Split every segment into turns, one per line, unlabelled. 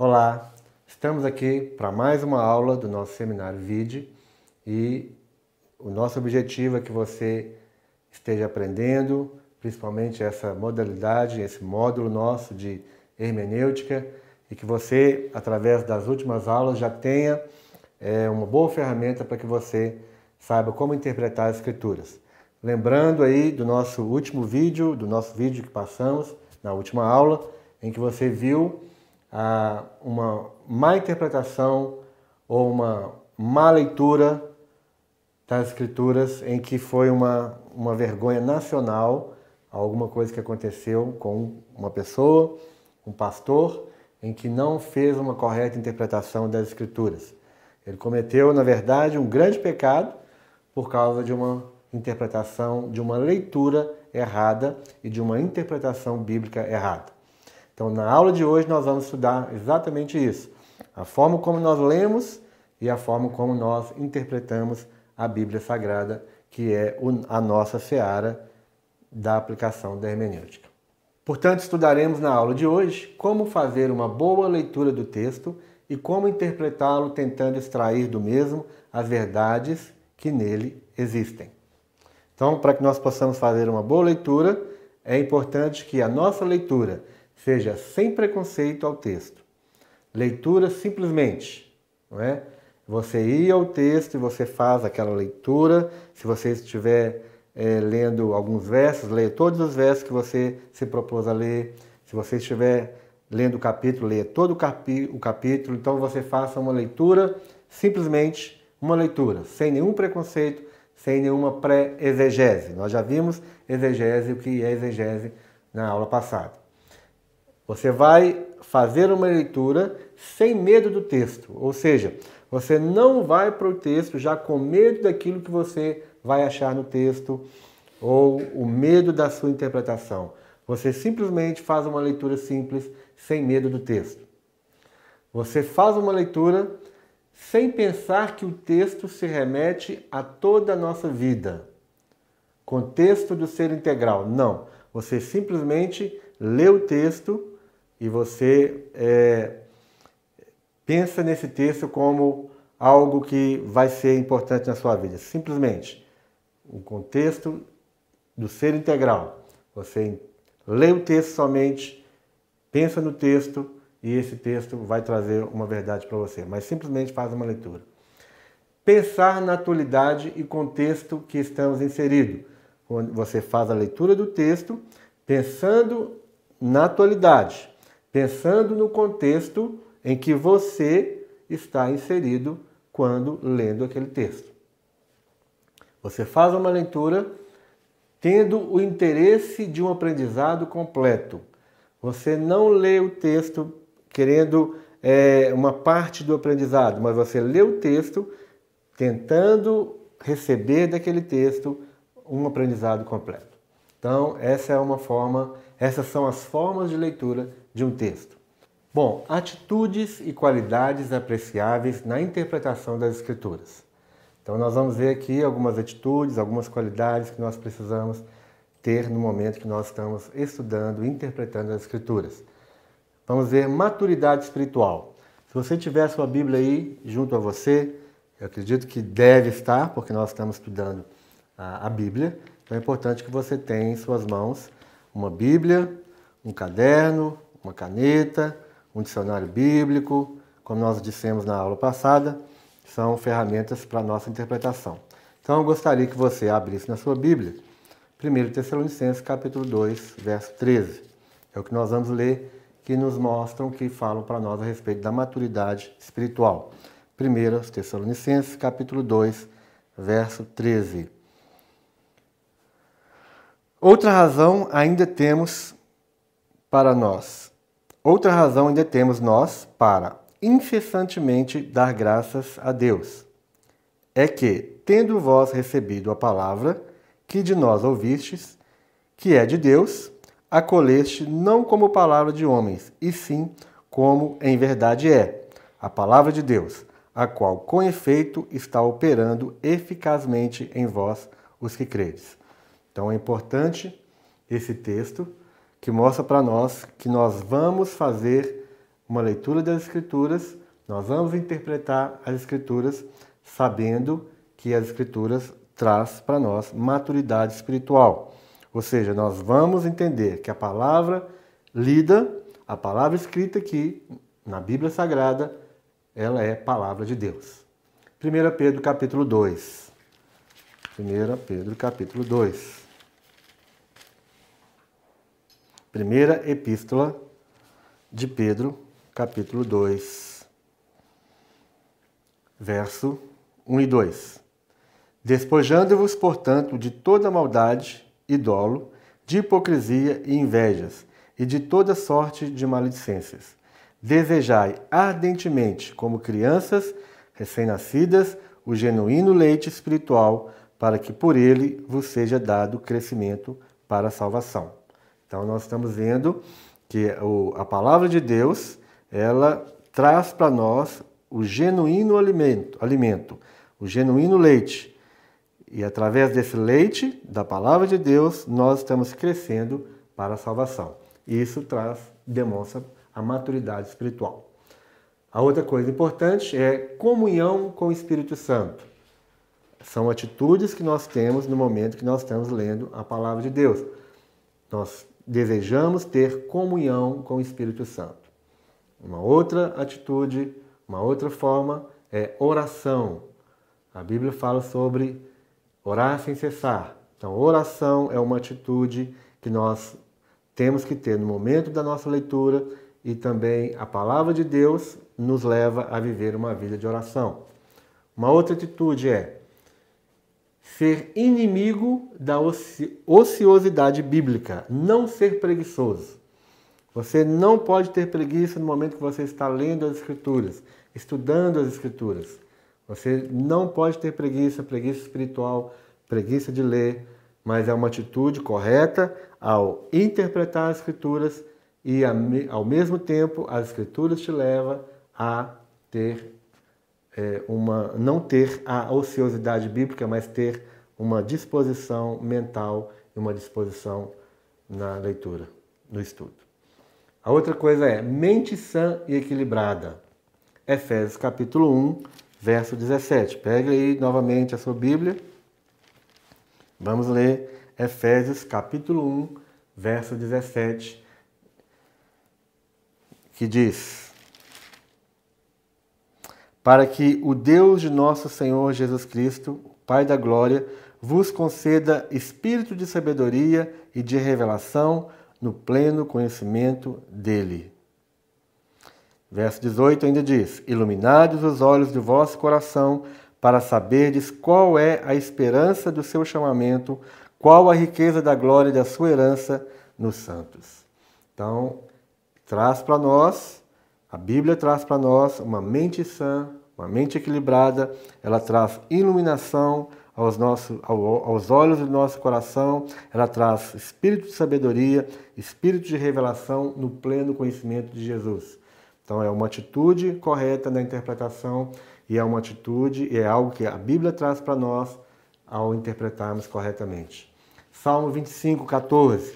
Olá, estamos aqui para mais uma aula do nosso seminário VIDE e o nosso objetivo é que você esteja aprendendo, principalmente essa modalidade, esse módulo nosso de hermenêutica e que você, através das últimas aulas, já tenha é, uma boa ferramenta para que você saiba como interpretar as escrituras. Lembrando aí do nosso último vídeo, do nosso vídeo que passamos na última aula, em que você viu a uma má interpretação ou uma má leitura das Escrituras, em que foi uma, uma vergonha nacional alguma coisa que aconteceu com uma pessoa, um pastor, em que não fez uma correta interpretação das Escrituras. Ele cometeu, na verdade, um grande pecado por causa de uma interpretação, de uma leitura errada e de uma interpretação bíblica errada. Então, na aula de hoje, nós vamos estudar exatamente isso: a forma como nós lemos e a forma como nós interpretamos a Bíblia Sagrada, que é a nossa seara da aplicação da hermenêutica. Portanto, estudaremos na aula de hoje como fazer uma boa leitura do texto e como interpretá-lo tentando extrair do mesmo as verdades que nele existem. Então, para que nós possamos fazer uma boa leitura, é importante que a nossa leitura Seja sem preconceito ao texto. Leitura simplesmente, não é? Você ir ao texto e você faz aquela leitura. Se você estiver é, lendo alguns versos, leia todos os versos que você se propôs a ler. Se você estiver lendo o capítulo, leia todo o, capi o capítulo. Então você faça uma leitura, simplesmente uma leitura, sem nenhum preconceito, sem nenhuma pré-exegese. Nós já vimos exegese, o que é exegese na aula passada. Você vai fazer uma leitura sem medo do texto, ou seja, você não vai para o texto já com medo daquilo que você vai achar no texto ou o medo da sua interpretação. Você simplesmente faz uma leitura simples, sem medo do texto. Você faz uma leitura sem pensar que o texto se remete a toda a nossa vida. Contexto do ser integral. Não. Você simplesmente lê o texto e você é, pensa nesse texto como algo que vai ser importante na sua vida. Simplesmente o contexto do ser integral. Você lê o texto somente, pensa no texto e esse texto vai trazer uma verdade para você, mas simplesmente faz uma leitura. Pensar na atualidade e contexto que estamos inseridos. Você faz a leitura do texto pensando na atualidade pensando no contexto em que você está inserido quando lendo aquele texto. Você faz uma leitura tendo o interesse de um aprendizado completo. Você não lê o texto querendo é, uma parte do aprendizado, mas você lê o texto tentando receber daquele texto um aprendizado completo. Então, essa é uma forma, essas são as formas de leitura de um texto? Bom, atitudes e qualidades apreciáveis na interpretação das Escrituras. Então, nós vamos ver aqui algumas atitudes, algumas qualidades que nós precisamos ter no momento que nós estamos estudando, interpretando as Escrituras. Vamos ver maturidade espiritual. Se você tiver sua Bíblia aí junto a você, eu acredito que deve estar, porque nós estamos estudando a, a Bíblia. Então é importante que você tenha em suas mãos uma Bíblia, um caderno, uma caneta, um dicionário bíblico, como nós dissemos na aula passada, são ferramentas para a nossa interpretação. Então eu gostaria que você abrisse na sua Bíblia 1 Tessalonicenses capítulo 2, verso 13. É o que nós vamos ler que nos mostram, que falam para nós a respeito da maturidade espiritual. 1 Tessalonicenses capítulo 2, verso 13. Outra razão ainda temos para nós Outra razão ainda temos nós para incessantemente dar graças a Deus é que, tendo vós recebido a palavra que de nós ouvistes, que é de Deus, acolheste não como palavra de homens, e sim como em verdade é, a palavra de Deus, a qual com efeito está operando eficazmente em vós os que credes. Então é importante esse texto que mostra para nós que nós vamos fazer uma leitura das Escrituras, nós vamos interpretar as Escrituras sabendo que as Escrituras traz para nós maturidade espiritual. Ou seja, nós vamos entender que a palavra lida, a palavra escrita aqui na Bíblia Sagrada, ela é palavra de Deus. 1 Pedro capítulo 2. 1 Pedro capítulo 2. Primeira Epístola de Pedro, capítulo 2, verso 1 e 2. Despojando-vos, portanto, de toda maldade e dolo, de hipocrisia e invejas, e de toda sorte de maledicências. Desejai ardentemente, como crianças recém-nascidas, o genuíno leite espiritual, para que por ele vos seja dado crescimento para a salvação então nós estamos vendo que a palavra de Deus, ela traz para nós o genuíno alimento, alimento, o genuíno leite. E através desse leite, da palavra de Deus, nós estamos crescendo para a salvação. E isso traz, demonstra a maturidade espiritual. A outra coisa importante é comunhão com o Espírito Santo. São atitudes que nós temos no momento que nós estamos lendo a palavra de Deus. Nós desejamos ter comunhão com o Espírito Santo. Uma outra atitude, uma outra forma é oração. A Bíblia fala sobre orar sem cessar. Então, oração é uma atitude que nós temos que ter no momento da nossa leitura e também a palavra de Deus nos leva a viver uma vida de oração. Uma outra atitude é ser inimigo da ociosidade bíblica, não ser preguiçoso. Você não pode ter preguiça no momento que você está lendo as Escrituras, estudando as Escrituras. Você não pode ter preguiça, preguiça espiritual, preguiça de ler, mas é uma atitude correta ao interpretar as Escrituras e, ao mesmo tempo, as Escrituras te levam a ter é, uma não ter a ociosidade bíblica, mas ter uma disposição mental e uma disposição na leitura, no estudo. A outra coisa é mente sã e equilibrada. Efésios capítulo 1, verso 17. Pega aí novamente a sua Bíblia. Vamos ler Efésios capítulo 1, verso 17, que diz: para que o Deus de nosso Senhor Jesus Cristo, Pai da Glória, vos conceda espírito de sabedoria e de revelação no pleno conhecimento dele. Verso 18 ainda diz: Iluminados os olhos do vosso coração, para saberdes qual é a esperança do seu chamamento, qual a riqueza da glória da sua herança nos santos. Então, traz para nós a Bíblia traz para nós uma mente sã, uma mente equilibrada, ela traz iluminação aos, nossos, aos olhos do nosso coração, ela traz espírito de sabedoria, espírito de revelação no pleno conhecimento de Jesus. Então é uma atitude correta na interpretação e é uma atitude e é algo que a Bíblia traz para nós ao interpretarmos corretamente. Salmo 25, 14.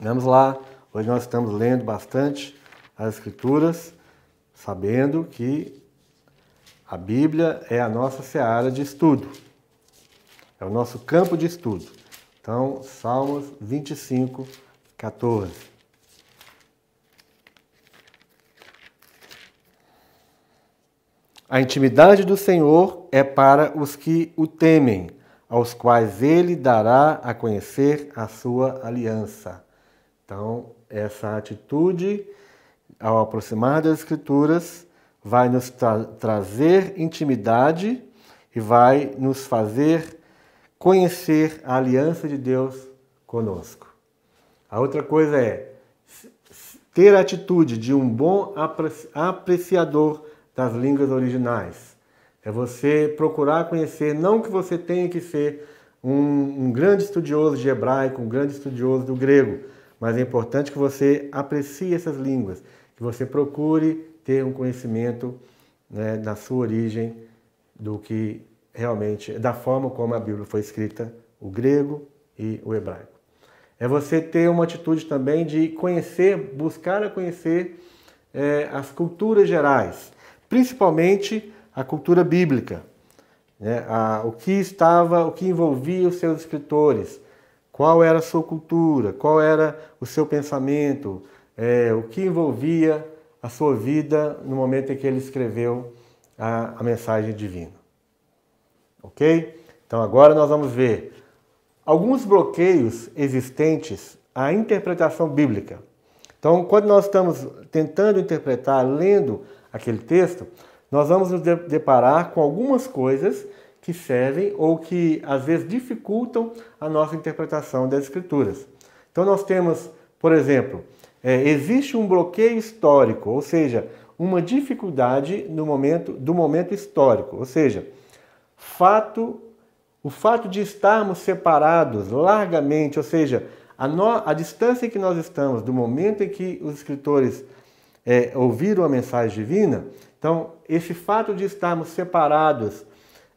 Vamos lá, hoje nós estamos lendo bastante as Escrituras, sabendo que a Bíblia é a nossa seara de estudo, é o nosso campo de estudo. Então, Salmos 25, 14. A intimidade do Senhor é para os que o temem, aos quais ele dará a conhecer a sua aliança. Então, essa atitude ao aproximar das Escrituras, vai nos tra trazer intimidade e vai nos fazer conhecer a aliança de Deus conosco. A outra coisa é ter a atitude de um bom apreciador das línguas originais. É você procurar conhecer, não que você tenha que ser um, um grande estudioso de hebraico, um grande estudioso do grego, mas é importante que você aprecie essas línguas que você procure ter um conhecimento né, na sua origem do que realmente, da forma como a Bíblia foi escrita, o grego e o hebraico. É você ter uma atitude também de conhecer, buscar a conhecer é, as culturas gerais, principalmente a cultura bíblica, né? a, o que estava, o que envolvia os seus escritores, qual era a sua cultura, qual era o seu pensamento, é, o que envolvia a sua vida no momento em que ele escreveu a, a mensagem divina. Ok? Então agora nós vamos ver alguns bloqueios existentes à interpretação bíblica. Então, quando nós estamos tentando interpretar, lendo aquele texto, nós vamos nos deparar com algumas coisas que servem ou que às vezes dificultam a nossa interpretação das Escrituras. Então, nós temos, por exemplo, é, existe um bloqueio histórico, ou seja, uma dificuldade no momento, do momento histórico, ou seja, fato, o fato de estarmos separados largamente, ou seja, a, no, a distância que nós estamos do momento em que os escritores é, ouviram a mensagem divina, então esse fato de estarmos separados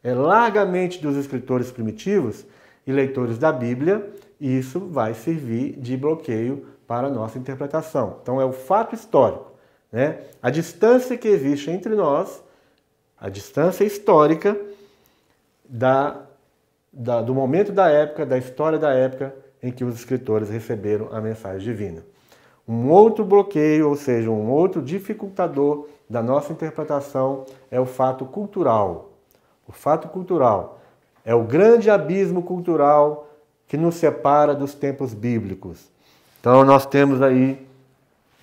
é, largamente dos escritores primitivos e leitores da Bíblia, isso vai servir de bloqueio para a nossa interpretação. Então é o fato histórico. Né? A distância que existe entre nós, a distância histórica da, da, do momento da época, da história da época em que os escritores receberam a mensagem divina. Um outro bloqueio, ou seja, um outro dificultador da nossa interpretação é o fato cultural. O fato cultural é o grande abismo cultural que nos separa dos tempos bíblicos. Então nós temos aí,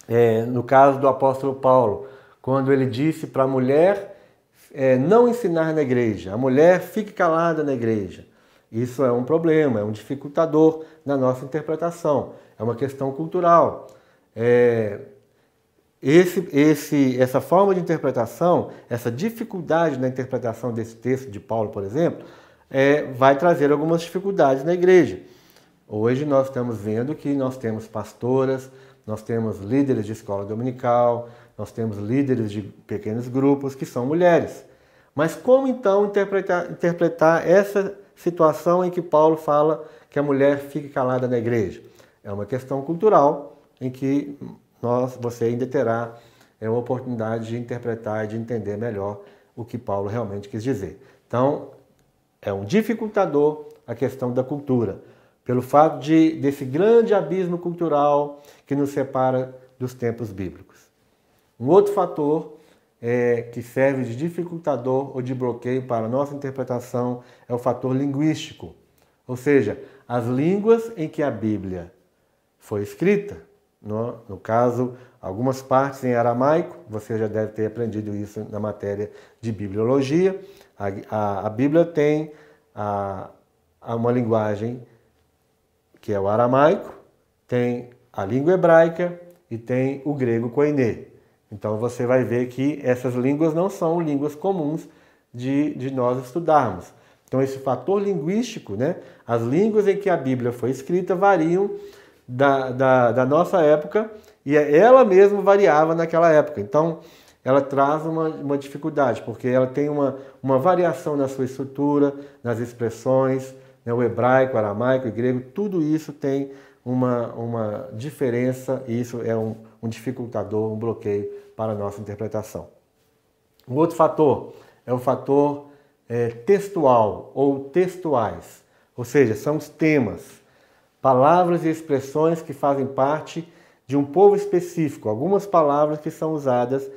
é, no caso do apóstolo Paulo, quando ele disse para a mulher é, não ensinar na igreja, a mulher fique calada na igreja. Isso é um problema, é um dificultador na nossa interpretação, é uma questão cultural. É, esse, esse, essa forma de interpretação, essa dificuldade na interpretação desse texto de Paulo, por exemplo, é, vai trazer algumas dificuldades na igreja. Hoje nós estamos vendo que nós temos pastoras, nós temos líderes de escola dominical, nós temos líderes de pequenos grupos que são mulheres. Mas como então interpretar, interpretar essa situação em que Paulo fala que a mulher fica calada na igreja? É uma questão cultural em que nós, você ainda terá é, uma oportunidade de interpretar e de entender melhor o que Paulo realmente quis dizer. Então, é um dificultador a questão da cultura pelo fato de, desse grande abismo cultural que nos separa dos tempos bíblicos. Um outro fator é, que serve de dificultador ou de bloqueio para a nossa interpretação é o fator linguístico, ou seja, as línguas em que a Bíblia foi escrita. No, no caso, algumas partes em aramaico, você já deve ter aprendido isso na matéria de bibliologia. A, a, a Bíblia tem a, uma linguagem que é o aramaico, tem a língua hebraica e tem o grego koiné. Então você vai ver que essas línguas não são línguas comuns de, de nós estudarmos. Então esse fator linguístico, né? as línguas em que a Bíblia foi escrita variam da, da, da nossa época e é, ela mesma variava naquela época. Então, ela traz uma, uma dificuldade, porque ela tem uma, uma variação na sua estrutura, nas expressões, né? O hebraico, o aramaico, o grego, tudo isso tem uma, uma diferença e isso é um, um dificultador, um bloqueio para a nossa interpretação. Um outro fator é o fator é, textual ou textuais, ou seja, são os temas, palavras e expressões que fazem parte de um povo específico, algumas palavras que são usadas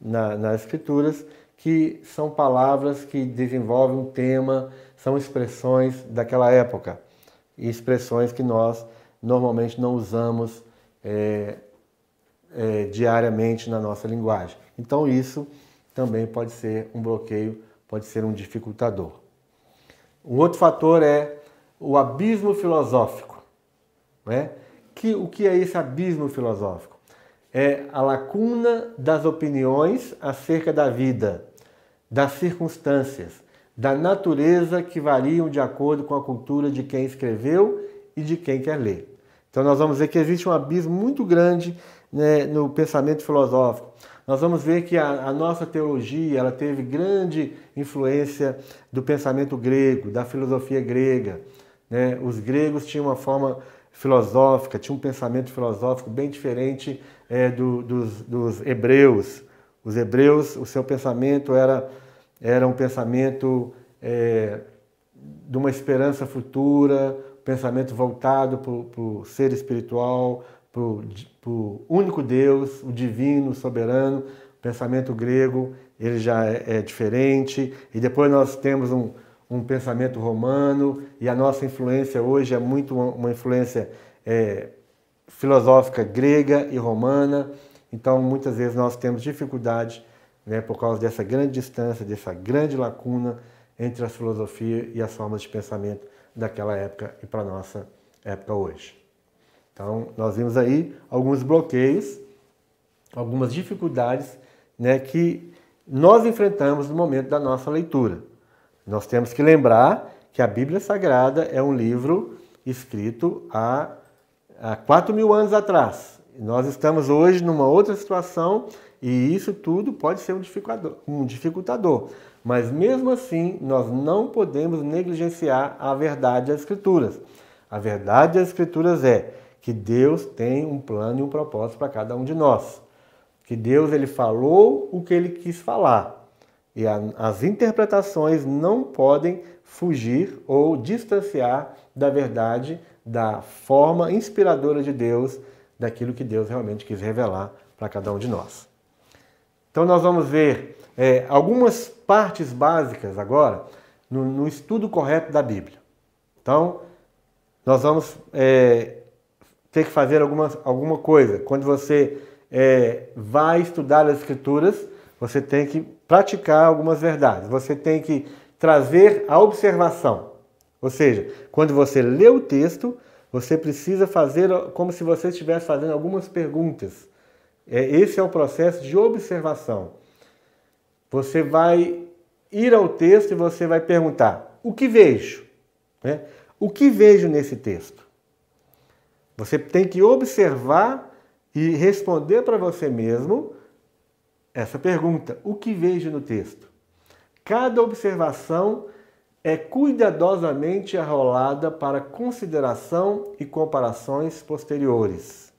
na, nas escrituras que são palavras que desenvolvem um tema, são expressões daquela época e expressões que nós normalmente não usamos é, é, diariamente na nossa linguagem. Então, isso também pode ser um bloqueio, pode ser um dificultador. Um outro fator é o abismo filosófico. Né? Que, o que é esse abismo filosófico? É a lacuna das opiniões acerca da vida, das circunstâncias, da natureza que variam de acordo com a cultura de quem escreveu e de quem quer ler. Então nós vamos ver que existe um abismo muito grande né, no pensamento filosófico. Nós vamos ver que a, a, nossa teologia ela teve grande influência do pensamento grego, da filosofia grega. Né? Os gregos tinham uma forma filosófica, tinham um pensamento filosófico bem diferente é, do, dos, dos hebreus. Os hebreus, o seu pensamento era era um pensamento é, de uma esperança futura, pensamento voltado para o ser espiritual, para o único Deus, o divino, o soberano. O pensamento grego ele já é, é diferente. E depois nós temos um, um pensamento romano e a nossa influência hoje é muito uma, influência é, filosófica grega e romana. Então, muitas vezes nós temos dificuldade né, por causa dessa grande distância, dessa grande lacuna entre a filosofia e as formas de pensamento daquela época e para a nossa época hoje. Então, nós vimos aí alguns bloqueios, algumas dificuldades né, que nós enfrentamos no momento da nossa leitura. Nós temos que lembrar que a Bíblia Sagrada é um livro escrito há, há 4 mil anos atrás. Nós estamos hoje numa outra situação e isso tudo pode ser um dificultador, um dificultador. Mas mesmo assim, nós não podemos negligenciar a verdade das Escrituras. A verdade das Escrituras é que Deus tem um plano e um propósito para cada um de nós. Que Deus ele falou o que ele quis falar. E a, as interpretações não podem fugir ou distanciar da verdade, da forma inspiradora de Deus daquilo que Deus realmente quis revelar para cada um de nós. Então, nós vamos ver é, algumas partes básicas agora no, no, estudo correto da Bíblia. Então, nós vamos é, ter que fazer alguma, alguma coisa. Quando você é, vai estudar as Escrituras, você tem que praticar algumas verdades, você tem que trazer a observação. Ou seja, quando você lê o texto, você precisa fazer como se você estivesse fazendo algumas perguntas. É, esse é o processo de observação. Você vai ir ao texto e você vai perguntar: o que vejo? Né? O que vejo nesse texto? Você tem que observar e responder para você mesmo essa pergunta: o que vejo no texto? Cada observação é cuidadosamente arrolada para consideração e comparações posteriores.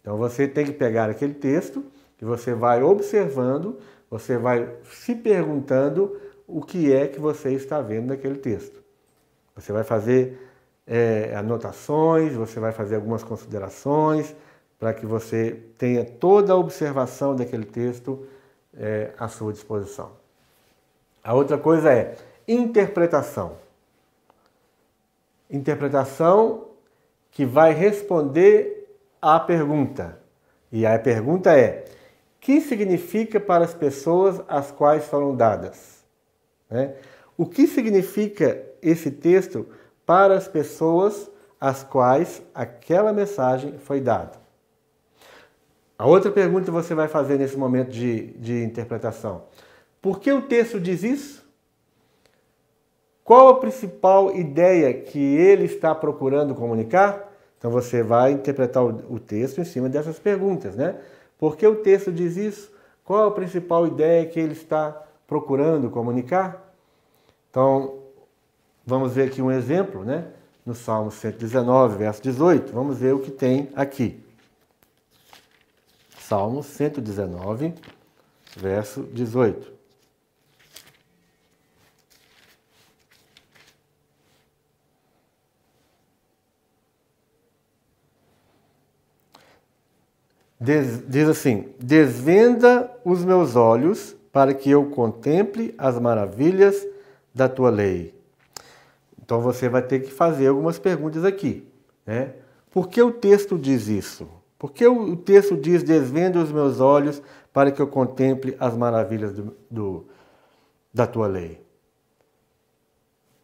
Então você tem que pegar aquele texto e você vai observando, você vai se perguntando o que é que você está vendo naquele texto. Você vai fazer é, anotações, você vai fazer algumas considerações para que você tenha toda a observação daquele texto é, à sua disposição. A outra coisa é interpretação. Interpretação que vai responder à pergunta. E a pergunta é: que significa para as pessoas às quais foram dadas? Né? O que significa esse texto para as pessoas às quais aquela mensagem foi dada? A outra pergunta que você vai fazer nesse momento de, de interpretação: por que o texto diz isso? Qual a principal ideia que ele está procurando comunicar? Então você vai interpretar o texto em cima dessas perguntas, né? Por que o texto diz isso? Qual a principal ideia que ele está procurando comunicar? Então, vamos ver aqui um exemplo, né? No Salmo 119, verso 18. Vamos ver o que tem aqui. Salmo 119, verso 18. diz assim: Desvenda os meus olhos para que eu contemple as maravilhas da tua lei. Então você vai ter que fazer algumas perguntas aqui. Né? Por que o texto diz isso? Por que o texto diz: Desvenda os meus olhos para que eu contemple as maravilhas do, do da tua lei?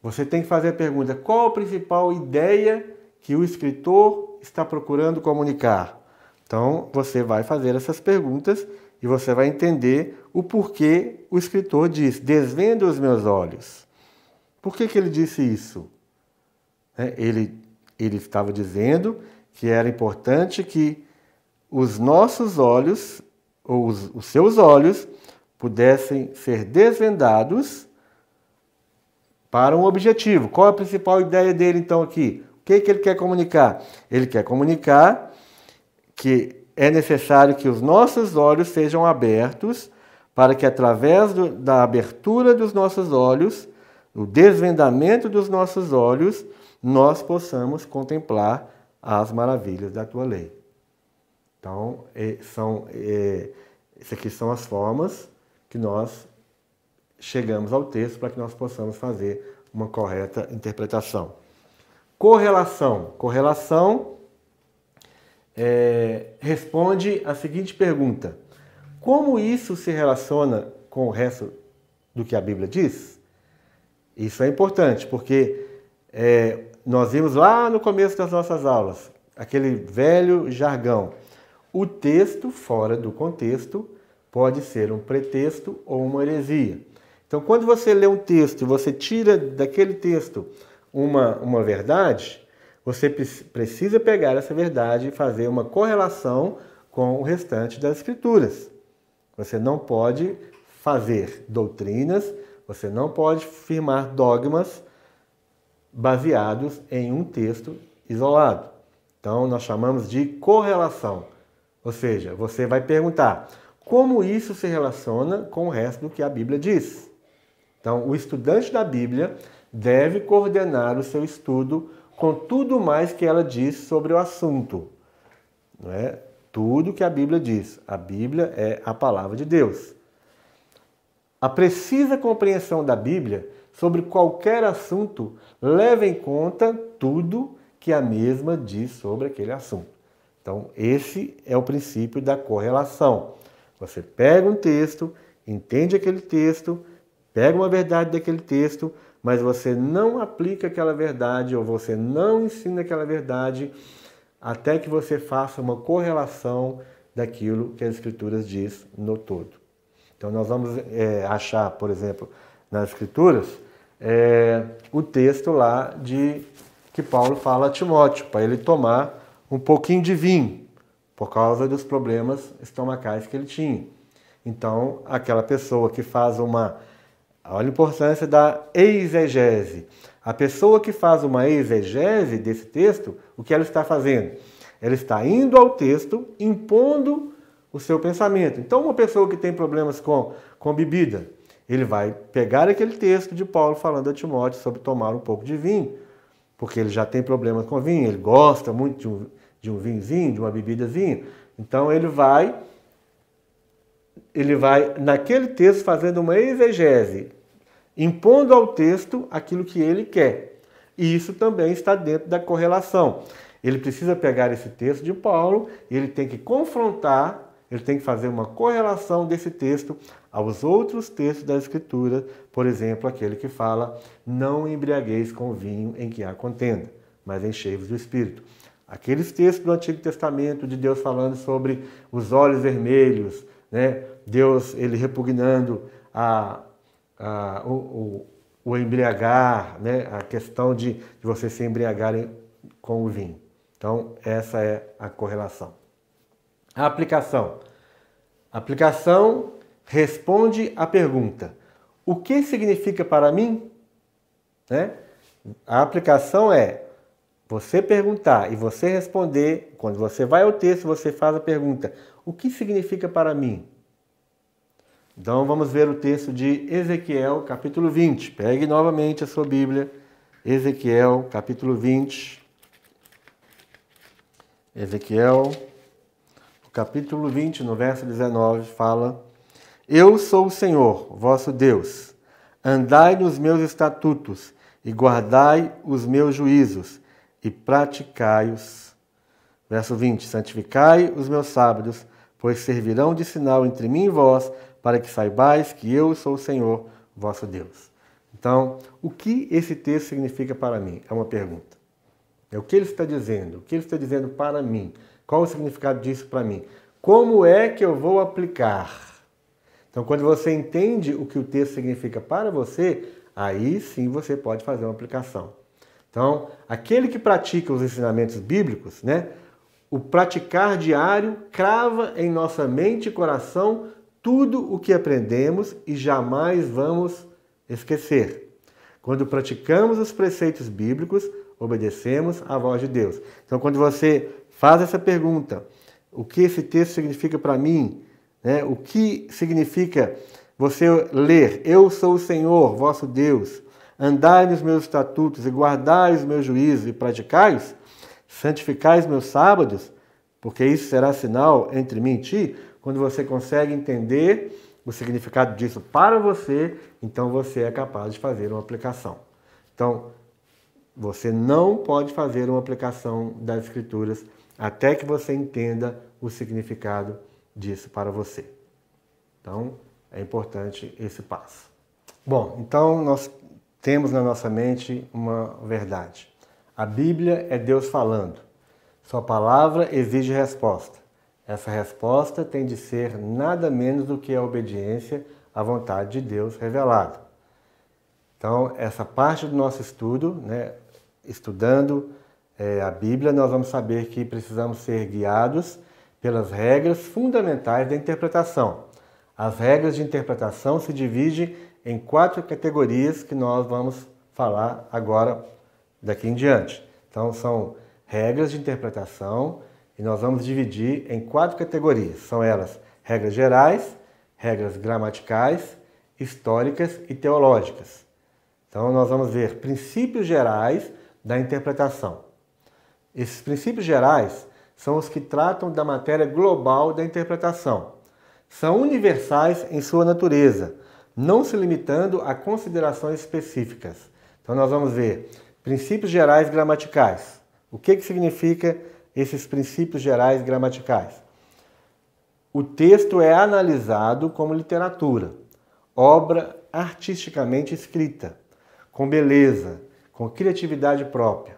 Você tem que fazer a pergunta: qual a principal ideia que o escritor está procurando comunicar? Então, você vai fazer essas perguntas e você vai entender o porquê o escritor diz: desvenda os meus olhos. Por que, que ele disse isso? É, ele, ele estava dizendo que era importante que os nossos olhos, ou os, os seus olhos, pudessem ser desvendados para um objetivo. Qual é a principal ideia dele, então, aqui? O que, que ele quer comunicar? Ele quer comunicar que é necessário que os nossos olhos sejam abertos para que, através do, da abertura dos nossos olhos, do desvendamento dos nossos olhos, nós possamos contemplar as maravilhas da tua lei. Então, é, são, é, essas aqui são as formas que nós chegamos ao texto para que nós possamos fazer uma correta interpretação. Correlação. Correlação é, responde a seguinte pergunta: Como isso se relaciona com o resto do que a Bíblia diz? Isso é importante, porque é, nós vimos lá no começo das nossas aulas aquele velho jargão. O texto fora do contexto pode ser um pretexto ou uma heresia. Então, quando você lê um texto e você tira daquele texto uma, uma verdade, você precisa pegar essa verdade e fazer uma correlação com o restante das escrituras. Você não pode fazer doutrinas, você não pode firmar dogmas baseados em um texto isolado. Então, nós chamamos de correlação. Ou seja, você vai perguntar como isso se relaciona com o resto do que a Bíblia diz. Então, o estudante da Bíblia deve coordenar o seu estudo com tudo mais que ela diz sobre o assunto. Não é? Tudo que a Bíblia diz. A Bíblia é a palavra de Deus. A precisa compreensão da Bíblia sobre qualquer assunto leva em conta tudo que a mesma diz sobre aquele assunto. Então, esse é o princípio da correlação. Você pega um texto, entende aquele texto, pega uma verdade daquele texto, mas você não aplica aquela verdade ou você não ensina aquela verdade até que você faça uma correlação daquilo que as Escrituras diz no todo. Então, nós vamos é, achar, por exemplo, nas Escrituras, é, o texto lá de que Paulo fala a Timóteo, para ele tomar um pouquinho de vinho, por causa dos problemas estomacais que ele tinha. Então, aquela pessoa que faz uma Olha a importância da exegese. A pessoa que faz uma exegese desse texto, o que ela está fazendo? Ela está indo ao texto, impondo o seu pensamento. Então, uma pessoa que tem problemas com, com bebida, ele vai pegar aquele texto de Paulo falando a Timóteo sobre tomar um pouco de vinho, porque ele já tem problemas com vinho, ele gosta muito de um, de um vinhozinho, de uma bebidazinha. Então, ele vai ele vai, naquele texto, fazendo uma exegese, impondo ao texto aquilo que ele quer. E isso também está dentro da correlação. Ele precisa pegar esse texto de Paulo e ele tem que confrontar, ele tem que fazer uma correlação desse texto aos outros textos da Escritura, por exemplo, aquele que fala: Não embriagueis com vinho em que há contenda, mas enchei-vos do espírito. Aqueles textos do Antigo Testamento de Deus falando sobre os olhos vermelhos, né? Deus ele repugnando a, a o, o, o, embriagar, né? a questão de, de você se embriagar com o vinho. Então, essa é a correlação. A aplicação. A aplicação responde à pergunta: o que significa para mim? Né? A aplicação é você perguntar e você responder, quando você vai ao texto, você faz a pergunta: o que significa para mim? Então vamos ver o texto de Ezequiel, capítulo 20. Pegue novamente a sua Bíblia, Ezequiel, capítulo 20. Ezequiel, capítulo 20, no verso 19, fala: Eu sou o Senhor, vosso Deus. Andai nos meus estatutos e guardai os meus juízos e praticai-os. Verso 20: Santificai os meus sábados, pois servirão de sinal entre mim e vós, para que saibais que eu sou o Senhor, vosso Deus. Então, o que esse texto significa para mim? É uma pergunta. É o que ele está dizendo? O que ele está dizendo para mim? Qual o significado disso para mim? Como é que eu vou aplicar? Então, quando você entende o que o texto significa para você, aí sim você pode fazer uma aplicação. Então, aquele que pratica os ensinamentos bíblicos, né, o praticar diário crava em nossa mente e coração tudo o que aprendemos e jamais vamos esquecer. Quando praticamos os preceitos bíblicos, obedecemos à voz de Deus. Então, quando você faz essa pergunta, o que esse texto significa para mim? Né? O que significa você ler, Eu sou o Senhor, vosso Deus, andai nos meus estatutos e guardai os meus juízos e praticai-os, santificai os meus sábados, porque isso será sinal entre mim e ti. Quando você consegue entender o significado disso para você, então você é capaz de fazer uma aplicação. Então, você não pode fazer uma aplicação das Escrituras até que você entenda o significado disso para você. Então, é importante esse passo. Bom, então nós temos na nossa mente uma verdade. A Bíblia é Deus falando. Sua palavra exige resposta. Essa resposta tem de ser nada menos do que a obediência à vontade de Deus revelada. Então, essa parte do nosso estudo, né, estudando é, a Bíblia, nós vamos saber que precisamos ser guiados pelas regras fundamentais da interpretação. As regras de interpretação se dividem em quatro categorias que nós vamos falar agora daqui em diante. Então são regras de interpretação e nós vamos dividir em quatro categorias. São elas regras gerais, regras gramaticais, históricas e teológicas. Então nós vamos ver princípios gerais da interpretação. Esses princípios gerais são os que tratam da matéria global da interpretação. São universais em sua natureza, não se limitando a considerações específicas. Então, nós vamos ver princípios gerais gramaticais. O que, que significa esses princípios gerais gramaticais? O texto é analisado como literatura, obra artisticamente escrita, com beleza, com criatividade própria.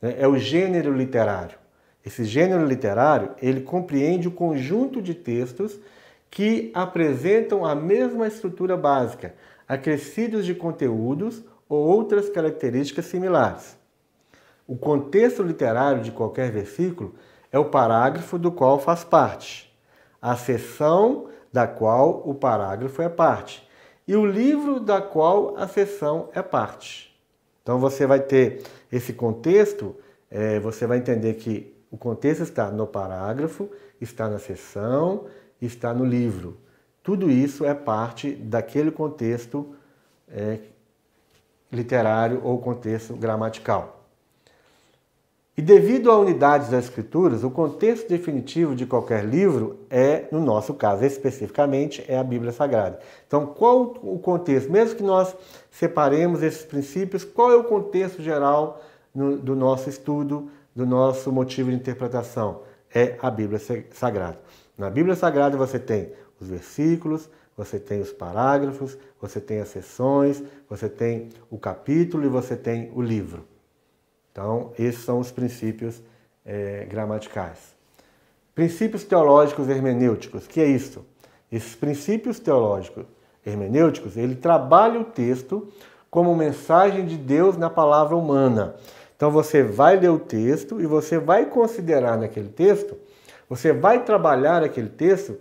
Né? É o gênero literário. Esse gênero literário, ele compreende o conjunto de textos que apresentam a mesma estrutura básica, acrescidos de conteúdos ou outras características similares. O contexto literário de qualquer versículo é o parágrafo do qual faz parte, a seção da qual o parágrafo é parte e o livro da qual a seção é parte. Então você vai ter esse contexto, é, você vai entender que o contexto está no parágrafo, está na seção, está no livro. Tudo isso é parte daquele contexto é, literário ou contexto gramatical. E devido à unidade das escrituras, o contexto definitivo de qualquer livro é, no nosso caso especificamente, é a Bíblia Sagrada. Então, qual o contexto? Mesmo que nós separemos esses princípios, qual é o contexto geral no, do nosso estudo, do nosso motivo de interpretação? É a Bíblia Sagrada. Na Bíblia Sagrada você tem os versículos, você tem os parágrafos, você tem as seções, você tem o capítulo e você tem o livro. Então, esses são os princípios é, gramaticais. Princípios teológicos hermenêuticos, que é isso? Esses princípios teológicos hermenêuticos, ele trabalha o texto como mensagem de Deus na palavra humana. Então você vai ler o texto e você vai considerar naquele texto você vai trabalhar aquele texto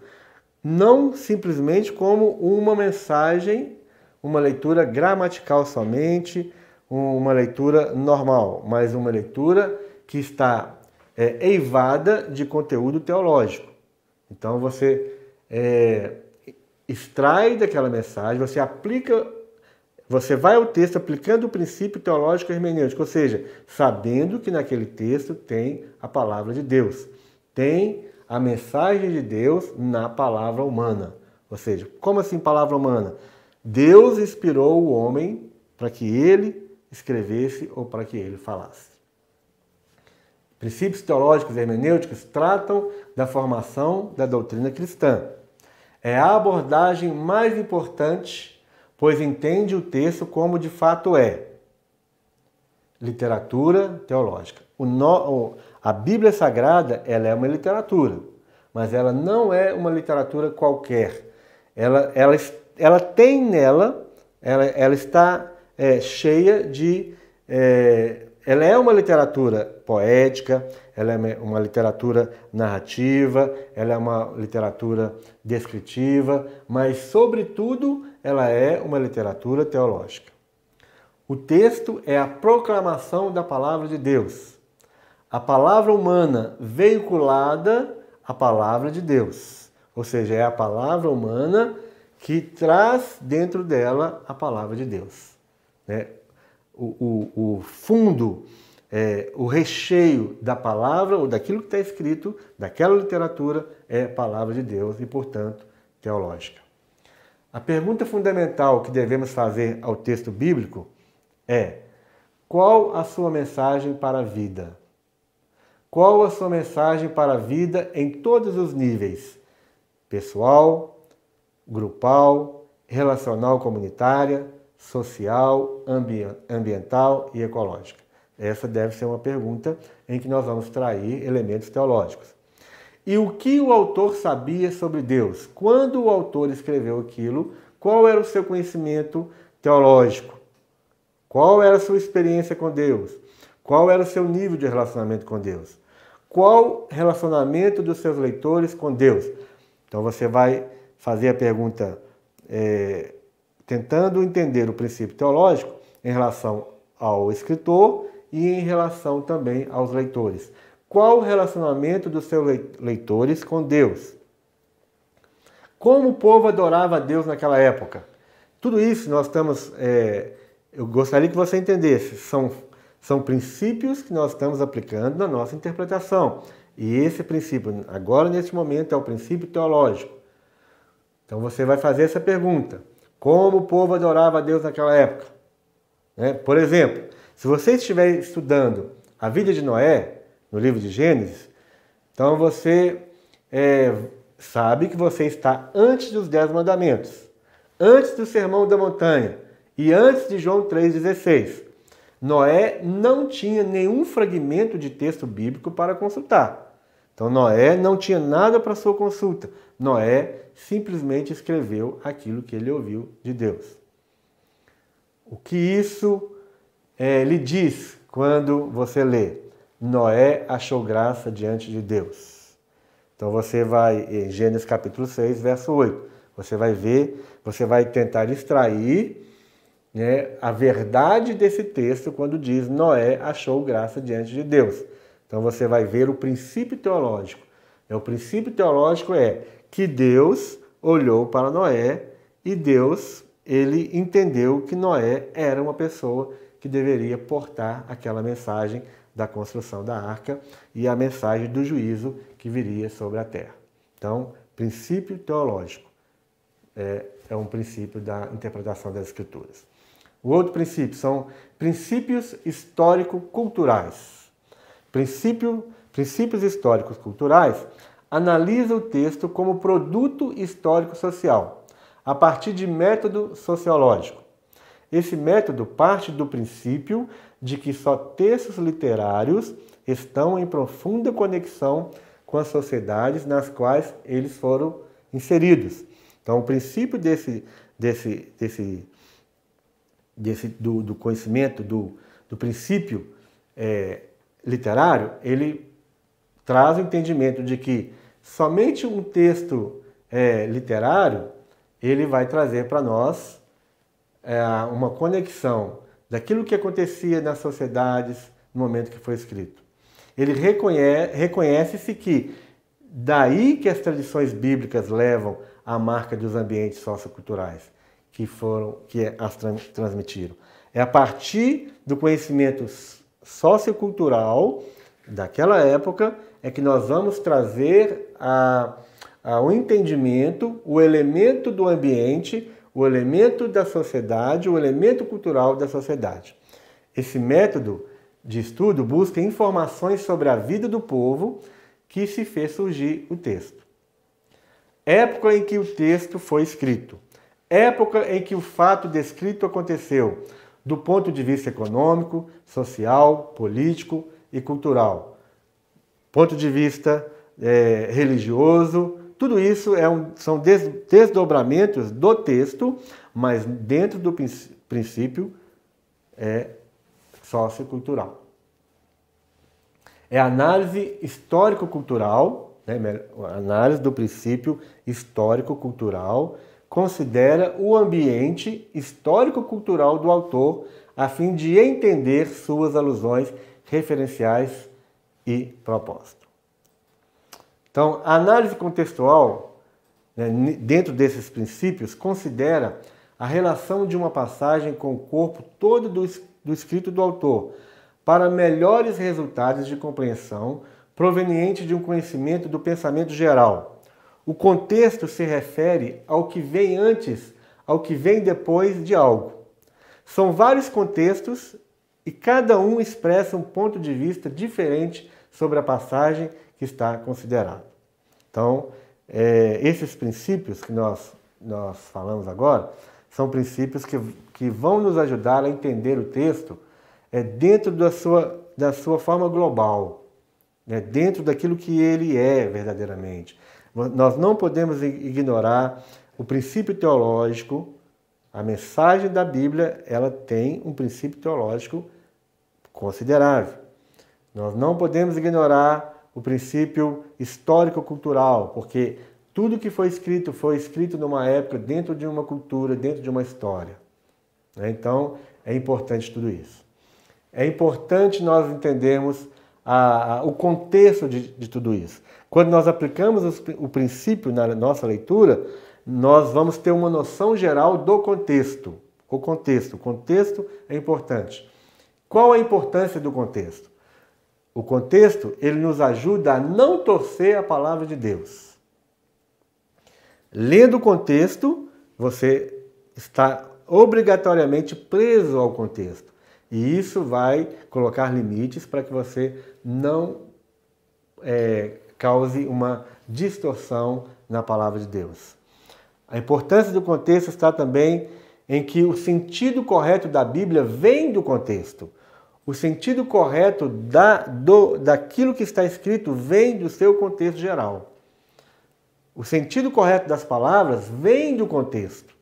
não simplesmente como uma mensagem, uma leitura gramatical somente, uma leitura normal, mas uma leitura que está é, eivada de conteúdo teológico. Então você é, extrai daquela mensagem, você aplica, você vai ao texto aplicando o princípio teológico hermenêutico, ou seja, sabendo que naquele texto tem a palavra de Deus tem a mensagem de Deus na palavra humana. Ou seja, como assim palavra humana? Deus inspirou o homem para que ele escrevesse ou para que ele falasse. Princípios teológicos e hermenêuticos tratam da formação da doutrina cristã. É a abordagem mais importante, pois entende o texto como de fato é. Literatura teológica. O no, a Bíblia Sagrada ela é uma literatura, mas ela não é uma literatura qualquer. Ela, ela, ela tem nela, ela, ela está é, cheia de. É, ela é uma literatura poética, ela é uma literatura narrativa, ela é uma literatura descritiva, mas, sobretudo, ela é uma literatura teológica. O texto é a proclamação da palavra de Deus a palavra humana veiculada à palavra de Deus. Ou seja, é a palavra humana que traz dentro dela a palavra de Deus. Né? O, o, o fundo, é, o recheio da palavra ou daquilo que está escrito, daquela literatura, é palavra de Deus e, portanto, teológica. A pergunta fundamental que devemos fazer ao texto bíblico é: qual a sua mensagem para a vida? Qual a sua mensagem para a vida em todos os níveis? Pessoal, grupal, relacional comunitária, social, ambiental e ecológica? Essa deve ser uma pergunta em que nós vamos trair elementos teológicos. E o que o autor sabia sobre Deus? Quando o autor escreveu aquilo, qual era o seu conhecimento teológico? Qual era a sua experiência com Deus? Qual era o seu nível de relacionamento com Deus? qual relacionamento dos seus leitores com Deus. Então você vai fazer a pergunta é, tentando entender o princípio teológico em relação ao escritor e em relação também aos leitores. Qual o relacionamento dos seus leitores com Deus? Como o povo adorava a Deus naquela época? Tudo isso nós estamos. É, eu gostaria que você entendesse. São são princípios que nós estamos aplicando na nossa interpretação. E esse princípio, agora neste momento, é o princípio teológico. Então você vai fazer essa pergunta: como o povo adorava a Deus naquela época? Né? Por exemplo, se você estiver estudando a vida de Noé, no livro de Gênesis, então você é, sabe que você está antes dos Dez Mandamentos, antes do Sermão da Montanha e antes de João 3,16. Noé não tinha nenhum fragmento de texto bíblico para consultar. Então Noé não tinha nada para sua consulta. Noé simplesmente escreveu aquilo que ele ouviu de Deus. O que isso é, lhe diz quando você lê? Noé achou graça diante de Deus. Então você vai em Gênesis capítulo 6, verso 8. Você vai ver, você vai tentar extrair né, a verdade desse texto quando diz Noé achou graça diante de Deus. Então você vai ver o princípio teológico. Né, o princípio teológico é que Deus olhou para Noé e Deus ele entendeu que Noé era uma pessoa que deveria portar aquela mensagem da construção da arca e a mensagem do juízo que viria sobre a terra. Então, princípio teológico é, é um princípio da interpretação das Escrituras. O outro princípio são princípios histórico-culturais. Princípio, princípios históricos culturais analisa o texto como produto histórico social, a partir de método sociológico. Esse método parte do princípio de que só textos literários estão em profunda conexão com as sociedades nas quais eles foram inseridos. Então, o princípio desse, desse, desse desse, do, do conhecimento, do, do princípio é, literário, ele traz o entendimento de que somente um texto é, literário ele vai trazer para nós é, uma conexão daquilo que acontecia nas sociedades no momento que foi escrito. Ele reconhece-se que daí que as tradições bíblicas levam a marca dos ambientes socioculturais que foram que é, as transmitiram. É a partir do conhecimento sociocultural daquela época é que nós vamos trazer a, a entendimento, o elemento do ambiente, o elemento da sociedade, o elemento cultural da sociedade. Esse método de estudo busca informações sobre a vida do povo que se fez surgir o texto. Época em que o texto foi escrito época em que o fato descrito aconteceu, do ponto de vista econômico, social, político e cultural. Ponto de vista é, religioso, tudo isso é um, são desdobramentos do texto, mas dentro do princípio é sociocultural. É análise histórico-cultural, né, análise do princípio histórico-cultural considera o ambiente histórico-cultural do autor a fim de entender suas alusões referenciais e propósito. Então, a análise contextual, né, dentro desses princípios, considera a relação de uma passagem com o corpo todo do, do escrito do autor, para melhores resultados de compreensão provenientes de um conhecimento do pensamento geral o contexto se refere ao que vem antes, ao que vem depois de algo. São vários contextos e cada um expressa um ponto de vista diferente sobre a passagem que está considerada. Então, é, esses princípios que nós, nós falamos agora são princípios que, que vão nos ajudar a entender o texto é, dentro da sua, da sua forma global, né, dentro daquilo que ele é verdadeiramente. Nós não podemos ignorar o princípio teológico. A mensagem da Bíblia, ela tem um princípio teológico considerável. Nós não podemos ignorar o princípio histórico-cultural, porque tudo que foi escrito foi escrito numa época, dentro de uma cultura, dentro de uma história. Né? Então, é importante tudo isso. É importante nós entendermos a, a, o contexto de, de tudo isso. Quando nós aplicamos o princípio na nossa leitura, nós vamos ter uma noção geral do contexto. O contexto, o contexto é importante. Qual a importância do contexto? O contexto, ele nos ajuda a não torcer a palavra de Deus. Lendo o contexto, você está obrigatoriamente preso ao contexto. E isso vai colocar limites para que você não é, cause uma distorção na palavra de Deus. A importância do contexto está também em que o sentido correto da Bíblia vem do contexto. O sentido correto da, do, daquilo que está escrito vem do seu contexto geral. O sentido correto das palavras vem do contexto.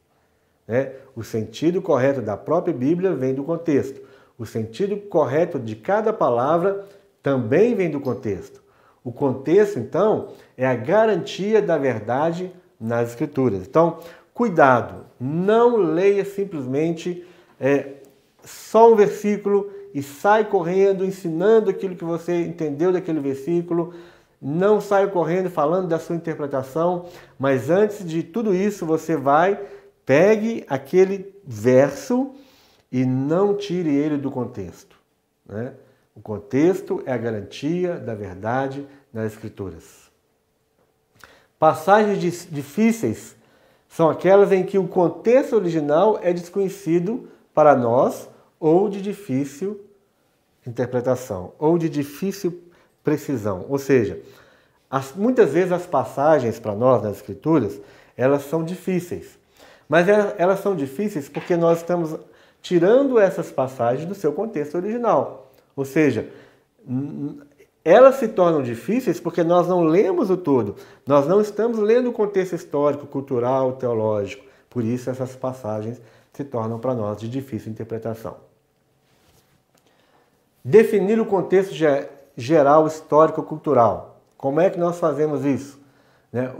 Né? O sentido correto da própria Bíblia vem do contexto. O sentido correto de cada palavra também vem do contexto. O contexto, então, é a garantia da verdade nas Escrituras. Então, cuidado, não leia simplesmente é, só um versículo e sai correndo ensinando aquilo que você entendeu daquele versículo. Não saia correndo falando da sua interpretação, mas antes de tudo isso, você vai, pegue aquele verso e não tire ele do contexto. Né? O contexto é a garantia da verdade nas Escrituras. Passagens difíceis são aquelas em que o contexto original é desconhecido para nós ou de difícil interpretação, ou de difícil precisão. Ou seja, as, muitas vezes as passagens para nós nas Escrituras elas são difíceis, mas elas, é, elas são difíceis porque nós estamos tirando essas passagens do seu contexto original. Ou seja, elas se tornam difíceis porque nós não lemos o todo, nós não estamos lendo o contexto histórico, cultural, teológico. Por isso, essas passagens se tornam para nós de difícil interpretação. Definir o contexto geral, histórico, cultural. Como é que nós fazemos isso? Né?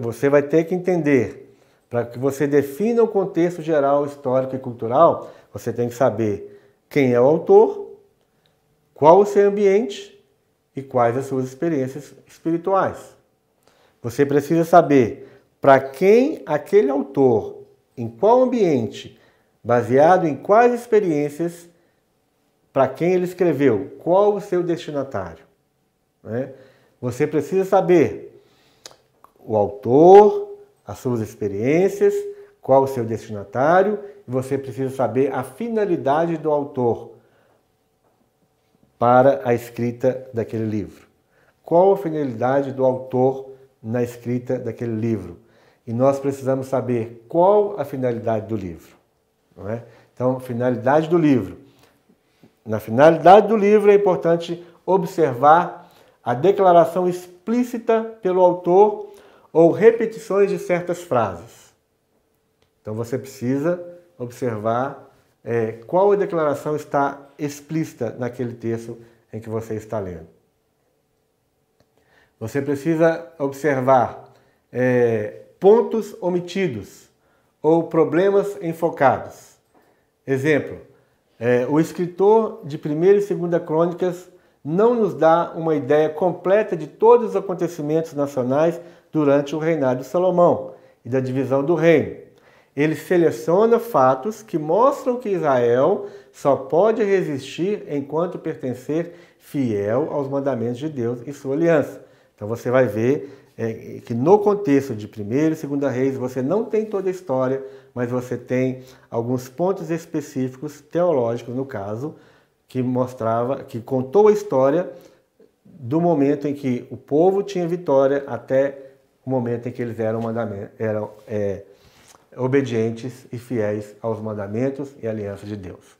Você vai ter que entender, para que você defina o contexto geral, histórico e cultural, você tem que saber quem é o autor, qual o seu ambiente e quais as suas experiências espirituais. Você precisa saber para quem aquele autor, em qual ambiente, baseado em quais experiências, para quem ele escreveu, qual o seu destinatário. Né? Você precisa saber o autor, as suas experiências, qual o seu destinatário, e você precisa saber a finalidade do autor, para a escrita daquele livro? Qual a finalidade do autor na escrita daquele livro? E nós precisamos saber qual a finalidade do livro. Não é? Então, finalidade do livro. Na finalidade do livro é importante observar a declaração explícita pelo autor ou repetições de certas frases. Então você precisa observar é, qual a declaração está explícita naquele texto em que você está lendo. Você precisa observar é, pontos omitidos ou problemas enfocados. Exemplo, é, o escritor de 1 e 2 Crônicas não nos dá uma ideia completa de todos os acontecimentos nacionais durante o reinado de Salomão e da divisão do reino. Ele seleciona fatos que mostram que Israel só pode resistir enquanto pertencer fiel aos mandamentos de Deus e sua aliança. Então você vai ver é, que no contexto de 1 e 2 Reis você não tem toda a história, mas você tem alguns pontos específicos, teológicos no caso, que mostrava, que contou a história do momento em que o povo tinha vitória até o momento em que eles eram, mandamentos eram é, obedientes e fiéis aos mandamentos e alianças de Deus.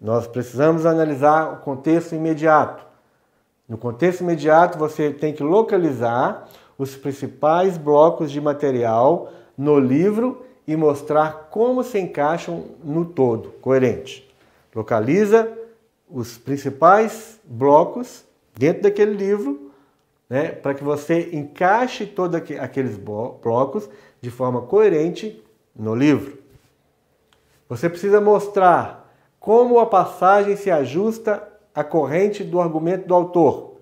Nós precisamos analisar o contexto imediato. No contexto imediato, você tem que localizar os principais blocos de material no livro e mostrar como se encaixam no todo, coerente. Localiza os principais blocos dentro daquele livro, né, para que você encaixe todos aqueles blocos de forma coerente no livro. Você precisa mostrar como a passagem se ajusta à corrente do argumento do autor.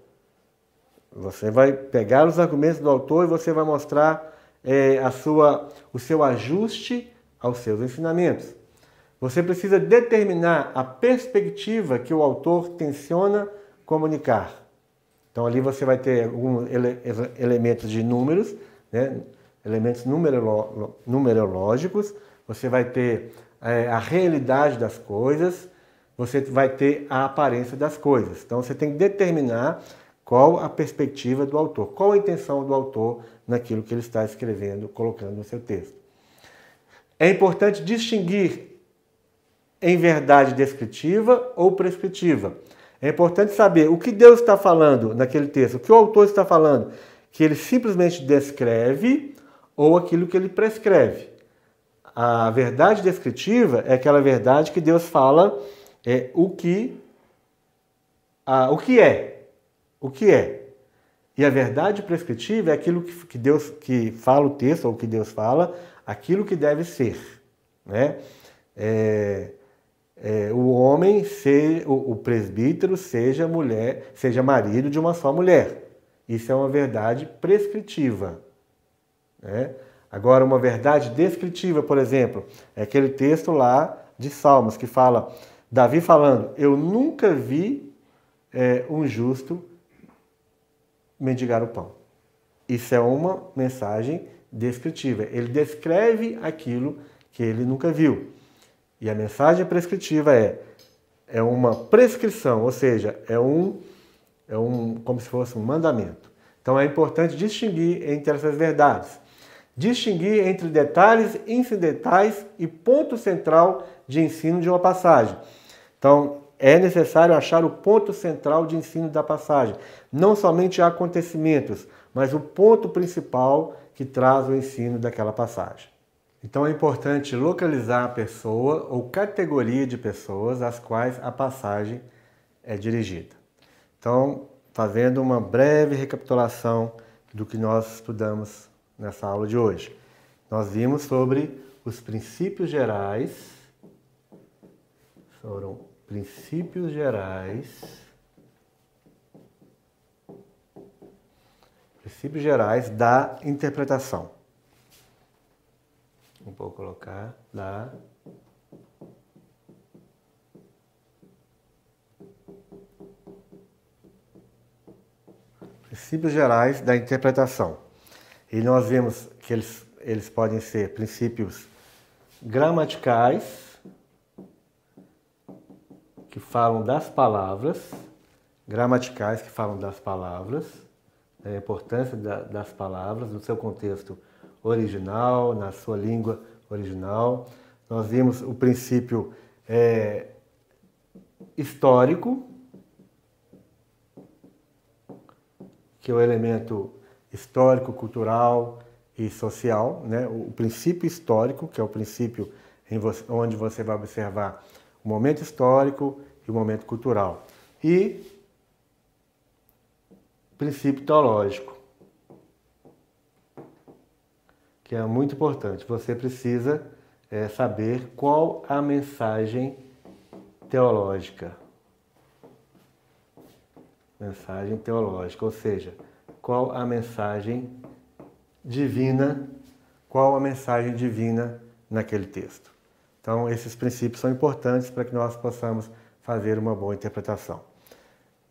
Você vai pegar os argumentos do autor e você vai mostrar é, a sua, o seu ajuste aos seus ensinamentos. Você precisa determinar a perspectiva que o autor tenciona comunicar. Então ali você vai ter alguns ele, elementos de números, né? elementos numerolo, numerológicos, você vai ter é, a realidade das coisas, você vai ter a aparência das coisas. Então você tem que determinar qual a perspectiva do autor, qual a intenção do autor naquilo que ele está escrevendo, colocando no seu texto. É importante distinguir em verdade descritiva ou prescritiva. É importante saber o que Deus está falando naquele texto, o que o autor está falando, que ele simplesmente descreve, ou aquilo que ele prescreve. A verdade descritiva é aquela verdade que Deus fala é o que a, o que é, o que é. E a verdade prescritiva é aquilo que, que Deus que fala o texto ou que Deus fala, aquilo que deve ser, né? É, é, o homem ser o, o presbítero seja mulher, seja marido de uma só mulher. Isso é uma verdade prescritiva. Né? Agora, uma verdade descritiva, por exemplo, é aquele texto lá de Salmos que fala, Davi falando, eu nunca vi é, um justo mendigar o pão. Isso é uma mensagem descritiva. Ele descreve aquilo que ele nunca viu. E a mensagem prescritiva é é uma prescrição, ou seja, é um é um como se fosse um mandamento. Então é importante distinguir entre essas verdades distinguir entre detalhes incidentais e ponto central de ensino de uma passagem. Então, é necessário achar o ponto central de ensino da passagem, não somente acontecimentos, mas o ponto principal que traz o ensino daquela passagem. Então é importante localizar a pessoa ou categoria de pessoas às quais a passagem é dirigida. Então, fazendo uma breve recapitulação do que nós estudamos nessa aula de hoje. Nós vimos sobre os princípios gerais, foram princípios gerais, princípios gerais da interpretação. Vou colocar da princípios gerais da interpretação. E nós vemos que eles, eles podem ser princípios gramaticais, que falam das palavras, gramaticais que falam das palavras, da né, importância da, das palavras no seu contexto original, na sua língua original. Nós vimos o princípio é, histórico, que é o elemento histórico, cultural e social, né? o princípio histórico, que é o princípio você, onde você vai observar o momento histórico e o momento cultural, e princípio teológico, que é muito importante. Você precisa é, saber qual a mensagem teológica. Mensagem teológica, ou seja, qual a mensagem divina, qual a mensagem divina naquele texto. Então, esses princípios são importantes para que nós possamos fazer uma boa interpretação.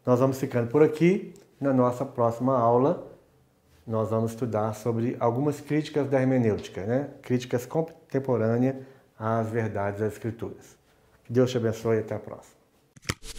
Nós vamos ficando por aqui. Na nossa próxima aula, nós vamos estudar sobre algumas críticas da hermenêutica, né? críticas contemporâneas às verdades das Escrituras. Que Deus te abençoe e até a próxima.